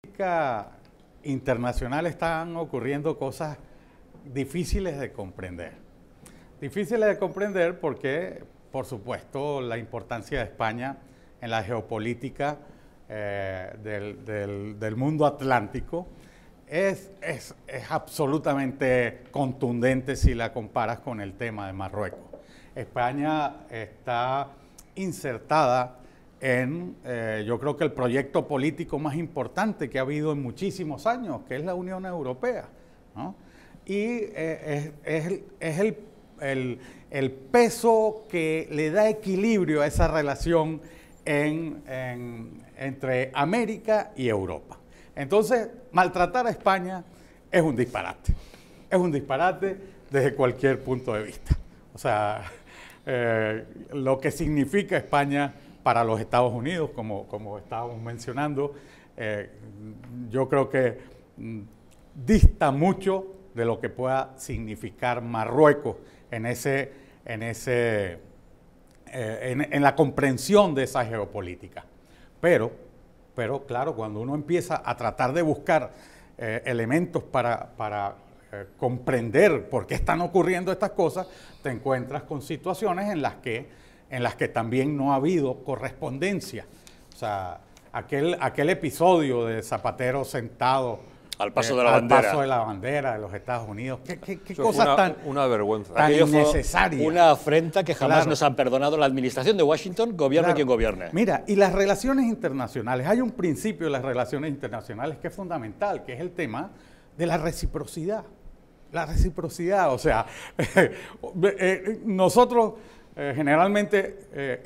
política internacional están ocurriendo cosas difíciles de comprender. Difíciles de comprender porque, por supuesto, la importancia de España en la geopolítica eh, del, mundo atlántico es, es, es absolutamente contundente si la comparas con el tema de Marruecos. España está insertada en, eh, yo creo que el proyecto político más importante que ha habido en muchísimos años, que es la Unión Europea. Y eh, es, el, peso que le da equilibrio a esa relación entre América y Europa. Entonces, maltratar a España es un disparate. Es un disparate desde cualquier punto de vista. O sea, eh, lo que significa España para los Estados Unidos, como, como estábamos mencionando. Eh, yo creo que mm, dista mucho de lo que pueda significar Marruecos en, ese, en, ese, eh, en, la comprensión de esa geopolítica. Pero, pero claro, cuando uno empieza a tratar de buscar eh, elementos para, para comprender por qué están ocurriendo estas cosas, te encuentras con situaciones en las que en las que también no ha habido correspondencia. O sea, aquel, aquel episodio de Zapatero sentado al paso eh, de la bandera. Al paso de la bandera de los Estados Unidos. Qué, qué, tan, una vergüenza. tan innecesaria. Una afrenta que jamás nos han perdonado la administración de Washington, gobierno quien gobierne. Mira, y las relaciones internacionales. Hay un principio de las relaciones internacionales que es fundamental, que es el tema de la reciprocidad. La reciprocidad, o sea, eh, nosotros eh, generalmente eh,